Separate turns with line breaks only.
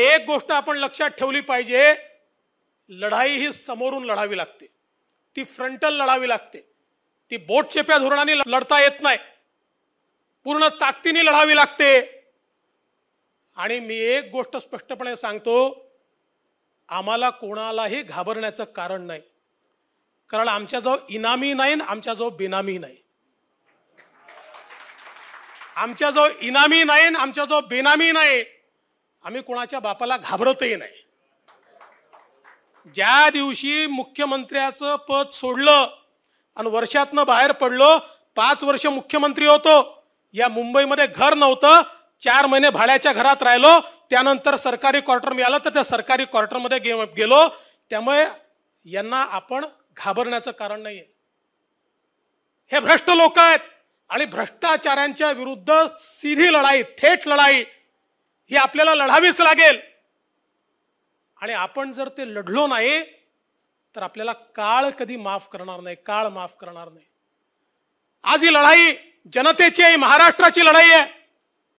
एक गोष्ट आपण लक्षात ठेवली पाहिजे लढाई ही समोरून लढावी लागते ती फ्रंटल लढावी लागते ती बोट चेप्या धोरणाने लढता येत नाही पूर्ण ताकदीने लढावी लागते आणि मी एक गोष्ट स्पष्टपणे सांगतो आम्हाला कोणालाही घाबरण्याचं कारण नाही कारण आमच्याजवळ इनामी नाही आमच्याजवळ बेनामी नाही जो इनामी नाही जो बेनामी नाही आम्ही कोणाच्या बापाला घाबरतही नाही ज्या दिवशी मुख्यमंत्र्याचं पद सोडलं आणि वर्षातनं बाहेर पडलो पाच वर्ष मुख्यमंत्री होतो या मुंबईमध्ये घर नव्हतं चार महिने भाड्याच्या घरात राहिलो त्यानंतर सरकारी क्वार्टर मिळालं तर त्या सरकारी क्वार्टरमध्ये गे गेलो त्यामुळे यांना आपण घाबरण्याचं कारण नाही हे भ्रष्ट लोक आहेत आणि भ्रष्टाचारांच्या विरुद्ध सीधी लढाई थेट लढाई ही आपल्याला लढावीच लागेल आणि आपण जर ते लढलो नाही तर आपल्याला काळ कधी माफ करणार नाही काळ माफ करणार नाही आज ही लढाई जनतेची आहे महाराष्ट्राची लढाई आहे